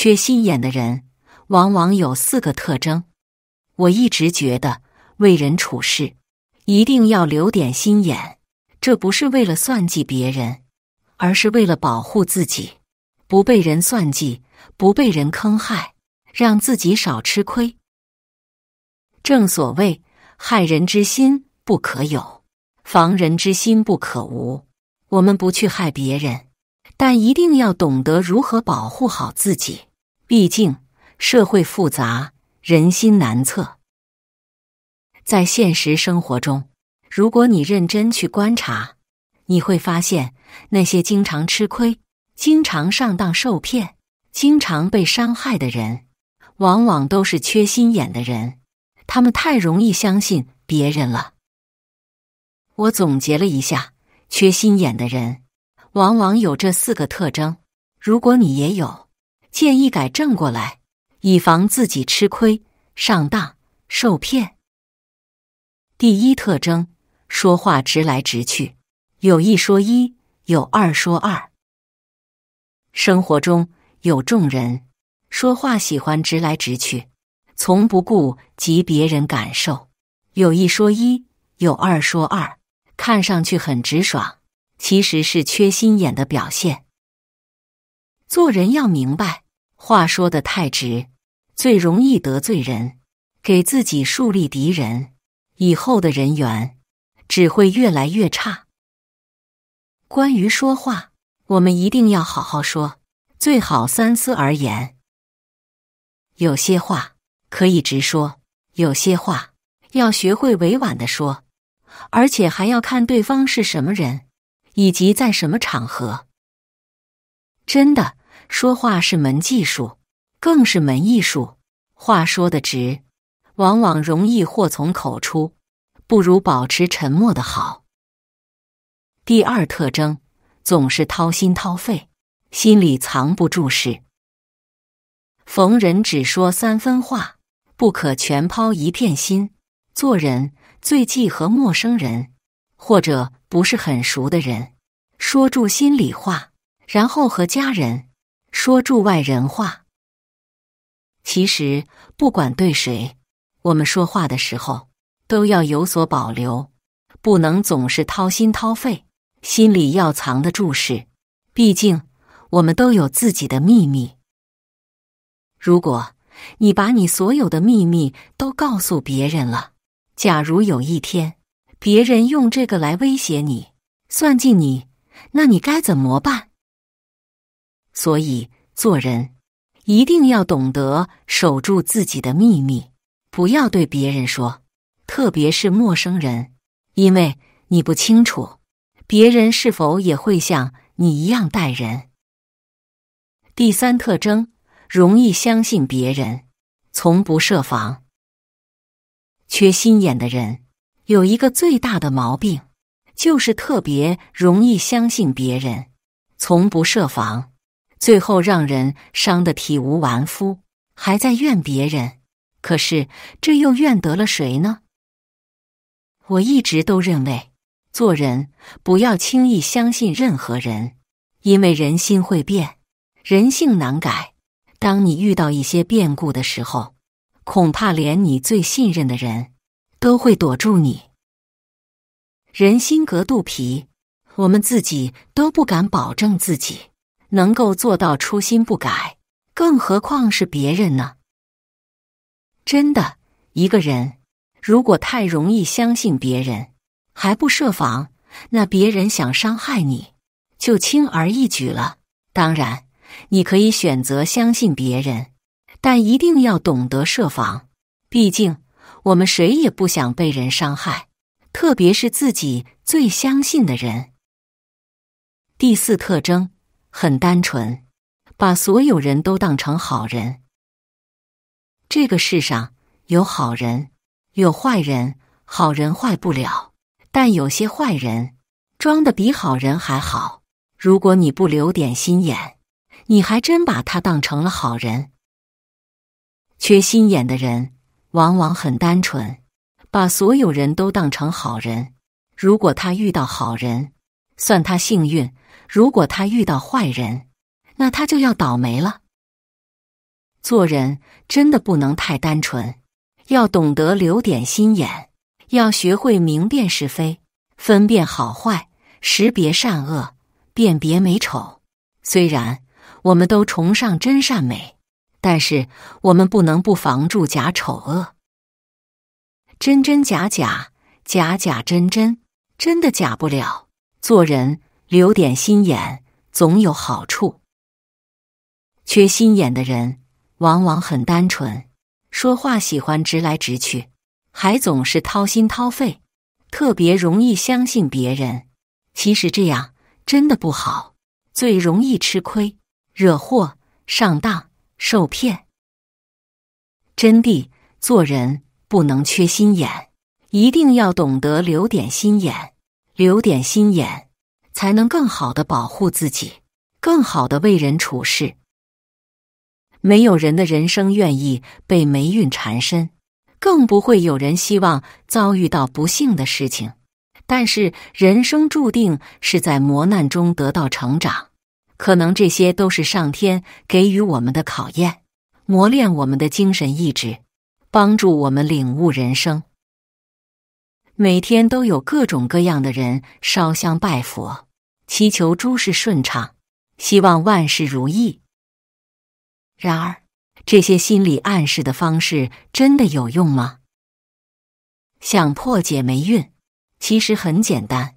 缺心眼的人，往往有四个特征。我一直觉得，为人处事一定要留点心眼。这不是为了算计别人，而是为了保护自己，不被人算计，不被人坑害，让自己少吃亏。正所谓，害人之心不可有，防人之心不可无。我们不去害别人，但一定要懂得如何保护好自己。毕竟，社会复杂，人心难测。在现实生活中，如果你认真去观察，你会发现，那些经常吃亏、经常上当受骗、经常被伤害的人，往往都是缺心眼的人。他们太容易相信别人了。我总结了一下，缺心眼的人往往有这四个特征。如果你也有，建议改正过来，以防自己吃亏、上当、受骗。第一特征，说话直来直去，有一说一，有二说二。生活中有众人说话喜欢直来直去，从不顾及别人感受，有一说一，有二说二，看上去很直爽，其实是缺心眼的表现。做人要明白，话说的太直，最容易得罪人，给自己树立敌人，以后的人缘只会越来越差。关于说话，我们一定要好好说，最好三思而言。有些话可以直说，有些话要学会委婉的说，而且还要看对方是什么人，以及在什么场合。真的说话是门技术，更是门艺术。话说的直，往往容易祸从口出，不如保持沉默的好。第二特征，总是掏心掏肺，心里藏不住事。逢人只说三分话，不可全抛一片心。做人最忌和陌生人或者不是很熟的人说住心里话。然后和家人说住外人话。其实不管对谁，我们说话的时候都要有所保留，不能总是掏心掏肺，心里要藏得住事。毕竟我们都有自己的秘密。如果你把你所有的秘密都告诉别人了，假如有一天别人用这个来威胁你、算计你，那你该怎么办？所以做人一定要懂得守住自己的秘密，不要对别人说，特别是陌生人，因为你不清楚别人是否也会像你一样待人。第三特征，容易相信别人，从不设防。缺心眼的人有一个最大的毛病，就是特别容易相信别人，从不设防。最后让人伤得体无完肤，还在怨别人。可是这又怨得了谁呢？我一直都认为，做人不要轻易相信任何人，因为人心会变，人性难改。当你遇到一些变故的时候，恐怕连你最信任的人都会躲住你。人心隔肚皮，我们自己都不敢保证自己。能够做到初心不改，更何况是别人呢？真的，一个人如果太容易相信别人，还不设防，那别人想伤害你就轻而易举了。当然，你可以选择相信别人，但一定要懂得设防。毕竟，我们谁也不想被人伤害，特别是自己最相信的人。第四特征。很单纯，把所有人都当成好人。这个世上有好人，有坏人，好人坏不了，但有些坏人装的比好人还好。如果你不留点心眼，你还真把他当成了好人。缺心眼的人往往很单纯，把所有人都当成好人。如果他遇到好人，算他幸运，如果他遇到坏人，那他就要倒霉了。做人真的不能太单纯，要懂得留点心眼，要学会明辨是非，分辨好坏，识别善恶，辨别美丑。虽然我们都崇尚真善美，但是我们不能不防住假丑恶。真真假假，假假真真，真的假不了。做人留点心眼，总有好处。缺心眼的人往往很单纯，说话喜欢直来直去，还总是掏心掏肺，特别容易相信别人。其实这样真的不好，最容易吃亏、惹祸、上当、受骗。真的，做人不能缺心眼，一定要懂得留点心眼。留点心眼，才能更好的保护自己，更好的为人处事。没有人的人生愿意被霉运缠身，更不会有人希望遭遇到不幸的事情。但是，人生注定是在磨难中得到成长，可能这些都是上天给予我们的考验，磨练我们的精神意志，帮助我们领悟人生。每天都有各种各样的人烧香拜佛，祈求诸事顺畅，希望万事如意。然而，这些心理暗示的方式真的有用吗？想破解霉运，其实很简单，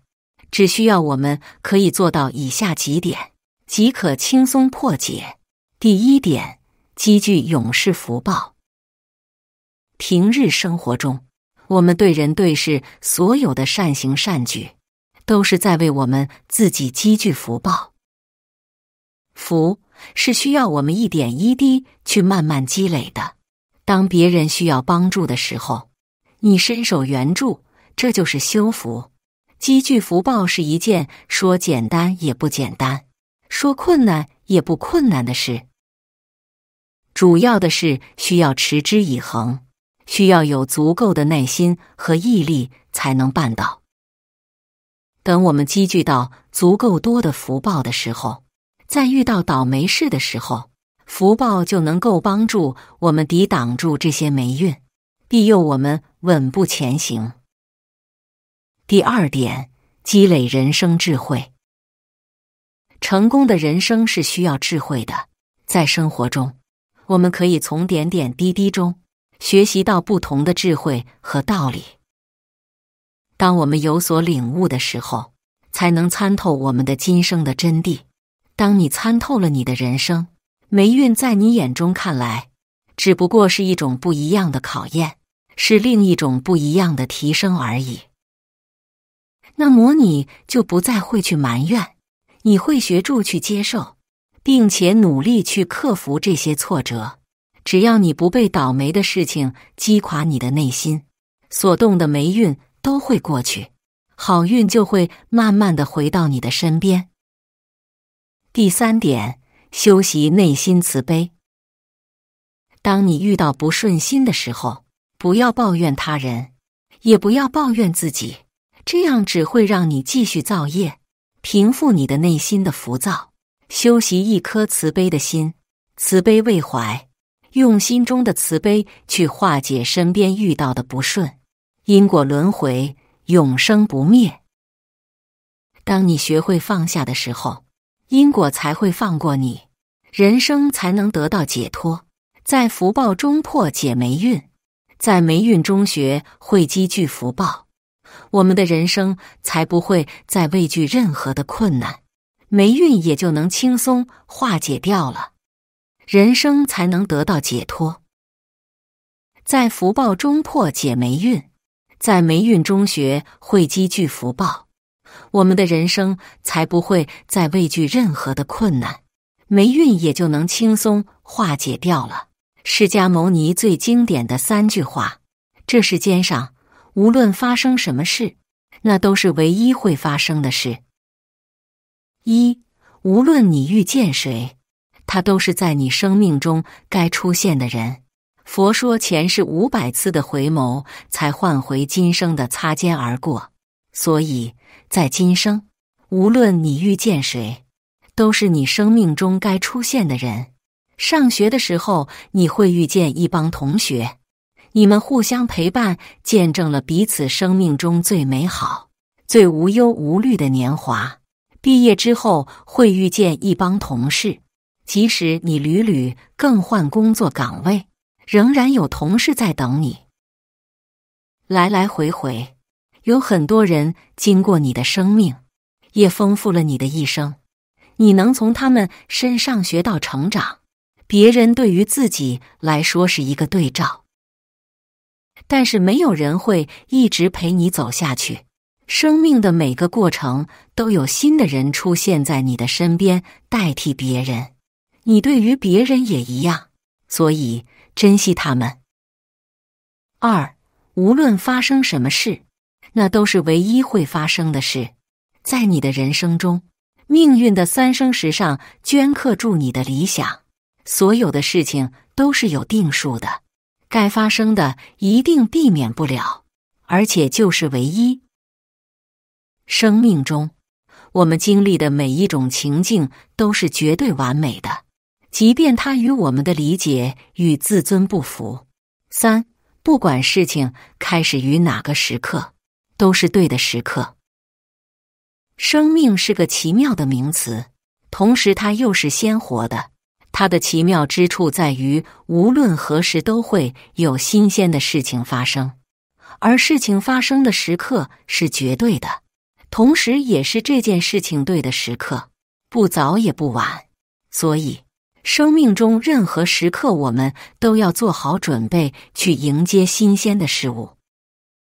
只需要我们可以做到以下几点，即可轻松破解。第一点，积聚永世福报。平日生活中。我们对人对事，所有的善行善举，都是在为我们自己积聚福报。福是需要我们一点一滴去慢慢积累的。当别人需要帮助的时候，你伸手援助，这就是修福、积聚福报是一件说简单也不简单、说困难也不困难的事。主要的是需要持之以恒。需要有足够的耐心和毅力才能办到。等我们积聚到足够多的福报的时候，在遇到倒霉事的时候，福报就能够帮助我们抵挡住这些霉运，庇佑我们稳步前行。第二点，积累人生智慧。成功的人生是需要智慧的，在生活中，我们可以从点点滴滴中。学习到不同的智慧和道理。当我们有所领悟的时候，才能参透我们的今生的真谛。当你参透了你的人生，霉运在你眼中看来，只不过是一种不一样的考验，是另一种不一样的提升而已。那魔你就不再会去埋怨，你会学著去接受，并且努力去克服这些挫折。只要你不被倒霉的事情击垮，你的内心所动的霉运都会过去，好运就会慢慢的回到你的身边。第三点，修习内心慈悲。当你遇到不顺心的时候，不要抱怨他人，也不要抱怨自己，这样只会让你继续造业。平复你的内心的浮躁，修习一颗慈悲的心，慈悲为怀。用心中的慈悲去化解身边遇到的不顺，因果轮回永生不灭。当你学会放下的时候，因果才会放过你，人生才能得到解脱。在福报中破解霉运，在霉运中学会积聚福报，我们的人生才不会再畏惧任何的困难，霉运也就能轻松化解掉了。人生才能得到解脱，在福报中破解霉运，在霉运中学会积聚福报，我们的人生才不会再畏惧任何的困难，霉运也就能轻松化解掉了。释迦牟尼最经典的三句话：这世间上无论发生什么事，那都是唯一会发生的事；一无论你遇见谁。他都是在你生命中该出现的人。佛说前世五百次的回眸，才换回今生的擦肩而过。所以在今生，无论你遇见谁，都是你生命中该出现的人。上学的时候，你会遇见一帮同学，你们互相陪伴，见证了彼此生命中最美好、最无忧无虑的年华。毕业之后，会遇见一帮同事。即使你屡屡更换工作岗位，仍然有同事在等你。来来回回，有很多人经过你的生命，也丰富了你的一生。你能从他们身上学到成长，别人对于自己来说是一个对照。但是没有人会一直陪你走下去。生命的每个过程都有新的人出现在你的身边，代替别人。你对于别人也一样，所以珍惜他们。二，无论发生什么事，那都是唯一会发生的事，在你的人生中，命运的三生石上镌刻住你的理想。所有的事情都是有定数的，该发生的一定避免不了，而且就是唯一。生命中，我们经历的每一种情境都是绝对完美的。即便它与我们的理解与自尊不符，三不管事情开始于哪个时刻都是对的时刻。生命是个奇妙的名词，同时它又是鲜活的。它的奇妙之处在于，无论何时都会有新鲜的事情发生，而事情发生的时刻是绝对的，同时也是这件事情对的时刻，不早也不晚。所以。生命中任何时刻，我们都要做好准备，去迎接新鲜的事物。